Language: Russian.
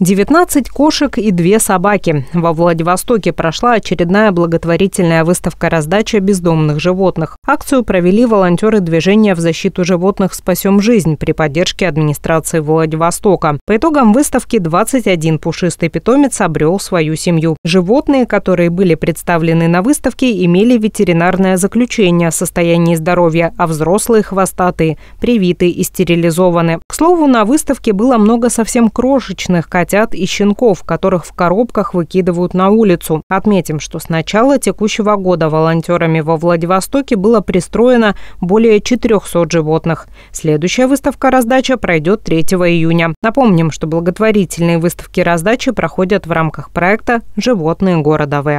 19 кошек и две собаки. Во Владивостоке прошла очередная благотворительная выставка раздачи бездомных животных. Акцию провели волонтеры движения в защиту животных «Спасем жизнь» при поддержке администрации Владивостока. По итогам выставки 21 пушистый питомец обрел свою семью. Животные, которые были представлены на выставке, имели ветеринарное заключение о состоянии здоровья, а взрослые хвостатые, привиты и стерилизованы. К слову, на выставке было много совсем крошечных котят, котят и щенков, которых в коробках выкидывают на улицу. Отметим, что с начала текущего года волонтерами во Владивостоке было пристроено более 400 животных. Следующая выставка-раздача пройдет 3 июня. Напомним, что благотворительные выставки раздачи проходят в рамках проекта «Животные города В».